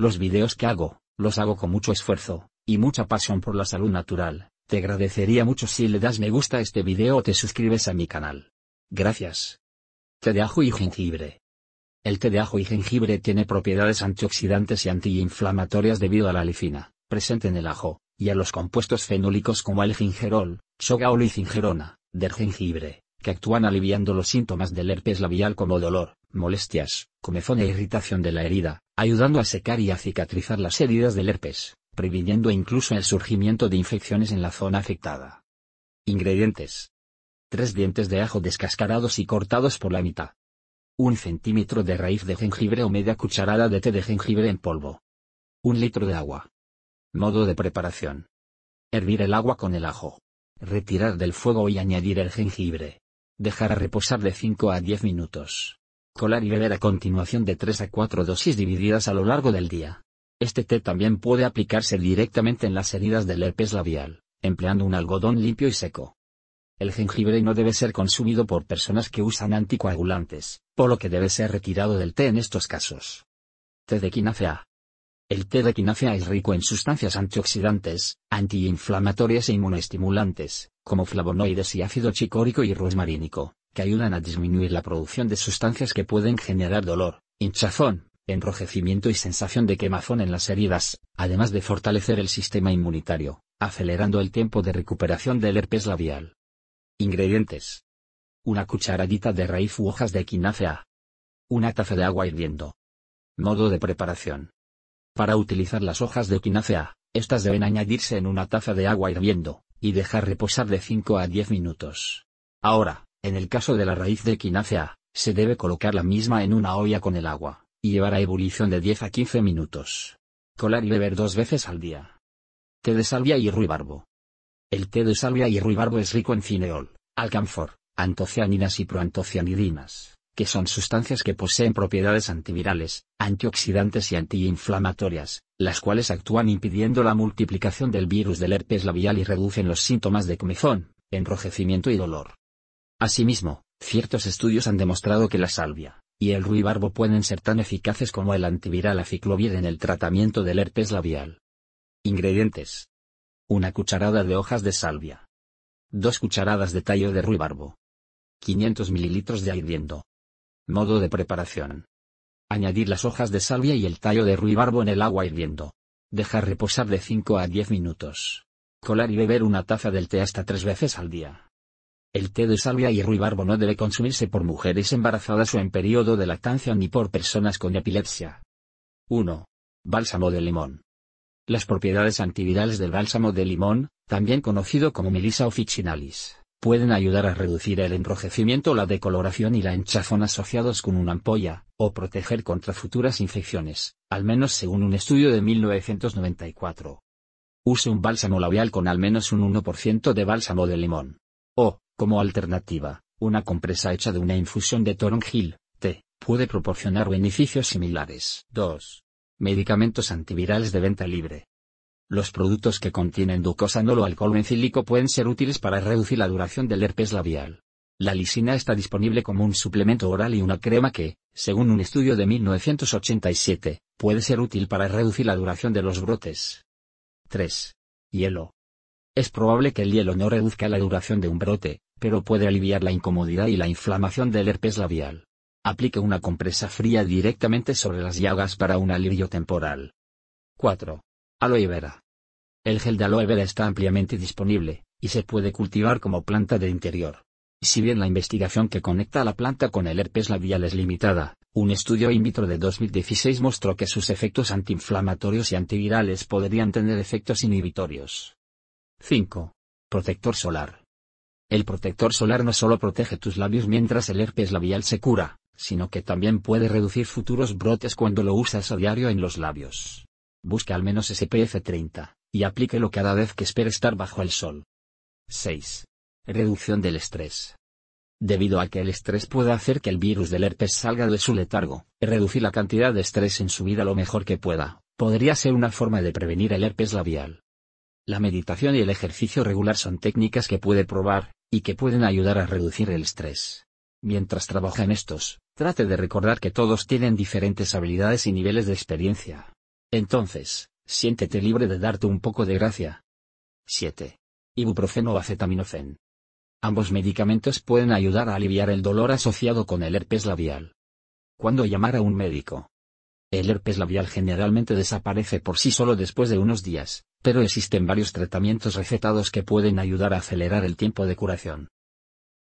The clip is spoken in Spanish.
Los videos que hago, los hago con mucho esfuerzo, y mucha pasión por la salud natural. Te agradecería mucho si le das me gusta a este video o te suscribes a mi canal. Gracias. Té de ajo y jengibre. El té de ajo y jengibre tiene propiedades antioxidantes y antiinflamatorias debido a la lifina, presente en el ajo, y a los compuestos fenólicos como el gingerol, sogaol y gingerona, del jengibre, que actúan aliviando los síntomas del herpes labial como dolor, molestias, comezón e irritación de la herida, ayudando a secar y a cicatrizar las heridas del herpes, previniendo incluso el surgimiento de infecciones en la zona afectada. Ingredientes. 3 dientes de ajo descascarados y cortados por la mitad. un centímetro de raíz de jengibre o media cucharada de té de jengibre en polvo. un litro de agua. Modo de preparación. Hervir el agua con el ajo. Retirar del fuego y añadir el jengibre. Dejar reposar de 5 a 10 minutos colar y beber a continuación de 3 a 4 dosis divididas a lo largo del día. Este té también puede aplicarse directamente en las heridas del herpes labial, empleando un algodón limpio y seco. El jengibre no debe ser consumido por personas que usan anticoagulantes, por lo que debe ser retirado del té en estos casos. Té de quinacea. El té de quinacea es rico en sustancias antioxidantes, antiinflamatorias e inmunoestimulantes, como flavonoides y ácido chicórico y rosmarínico que ayudan a disminuir la producción de sustancias que pueden generar dolor, hinchazón, enrojecimiento y sensación de quemazón en las heridas, además de fortalecer el sistema inmunitario, acelerando el tiempo de recuperación del herpes labial. Ingredientes. Una cucharadita de raíz u hojas de equinácea. Una taza de agua hirviendo. Modo de preparación. Para utilizar las hojas de equinácea, estas deben añadirse en una taza de agua hirviendo, y dejar reposar de 5 a 10 minutos. Ahora, en el caso de la raíz de quinácea, se debe colocar la misma en una olla con el agua, y llevar a ebullición de 10 a 15 minutos. Colar y beber dos veces al día. Té de salvia y ruibarbo. El té de salvia y ruibarbo es rico en cineol, alcanfor, antocianinas y proantocianidinas, que son sustancias que poseen propiedades antivirales, antioxidantes y antiinflamatorias, las cuales actúan impidiendo la multiplicación del virus del herpes labial y reducen los síntomas de comezón, enrojecimiento y dolor. Asimismo, ciertos estudios han demostrado que la salvia y el ruibarbo pueden ser tan eficaces como el antiviral aciclovir en el tratamiento del herpes labial. Ingredientes. Una cucharada de hojas de salvia. Dos cucharadas de tallo de ruibarbo. 500 mililitros de hirviendo. Modo de preparación. Añadir las hojas de salvia y el tallo de ruibarbo en el agua hirviendo. Dejar reposar de 5 a 10 minutos. Colar y beber una taza del té hasta tres veces al día. El té de salvia y ruibarbo no debe consumirse por mujeres embarazadas o en periodo de lactancia ni por personas con epilepsia. 1. Bálsamo de limón. Las propiedades antivirales del bálsamo de limón, también conocido como Melissa officinalis, pueden ayudar a reducir el enrojecimiento, la decoloración y la hinchazón asociados con una ampolla, o proteger contra futuras infecciones, al menos según un estudio de 1994. Use un bálsamo labial con al menos un 1% de bálsamo de limón. O, como alternativa, una compresa hecha de una infusión de toronjil, té, puede proporcionar beneficios similares. 2. Medicamentos antivirales de venta libre. Los productos que contienen ducosanol o alcohol mencílico pueden ser útiles para reducir la duración del herpes labial. La lisina está disponible como un suplemento oral y una crema que, según un estudio de 1987, puede ser útil para reducir la duración de los brotes. 3. Hielo. Es probable que el hielo no reduzca la duración de un brote, pero puede aliviar la incomodidad y la inflamación del herpes labial. Aplique una compresa fría directamente sobre las llagas para un alivio temporal. 4. Aloe vera. El gel de aloe vera está ampliamente disponible, y se puede cultivar como planta de interior. Si bien la investigación que conecta a la planta con el herpes labial es limitada, un estudio in vitro de 2016 mostró que sus efectos antiinflamatorios y antivirales podrían tener efectos inhibitorios. 5. Protector solar. El protector solar no solo protege tus labios mientras el herpes labial se cura, sino que también puede reducir futuros brotes cuando lo usas a diario en los labios. Busca al menos SPF 30, y aplíquelo cada vez que espere estar bajo el sol. 6. Reducción del estrés. Debido a que el estrés puede hacer que el virus del herpes salga de su letargo, reducir la cantidad de estrés en su vida lo mejor que pueda, podría ser una forma de prevenir el herpes labial. La meditación y el ejercicio regular son técnicas que puede probar, y que pueden ayudar a reducir el estrés. Mientras trabaja en estos, trate de recordar que todos tienen diferentes habilidades y niveles de experiencia. Entonces, siéntete libre de darte un poco de gracia. 7. Ibuprofeno o acetaminofen. Ambos medicamentos pueden ayudar a aliviar el dolor asociado con el herpes labial. ¿Cuándo llamar a un médico? El herpes labial generalmente desaparece por sí solo después de unos días, pero existen varios tratamientos recetados que pueden ayudar a acelerar el tiempo de curación.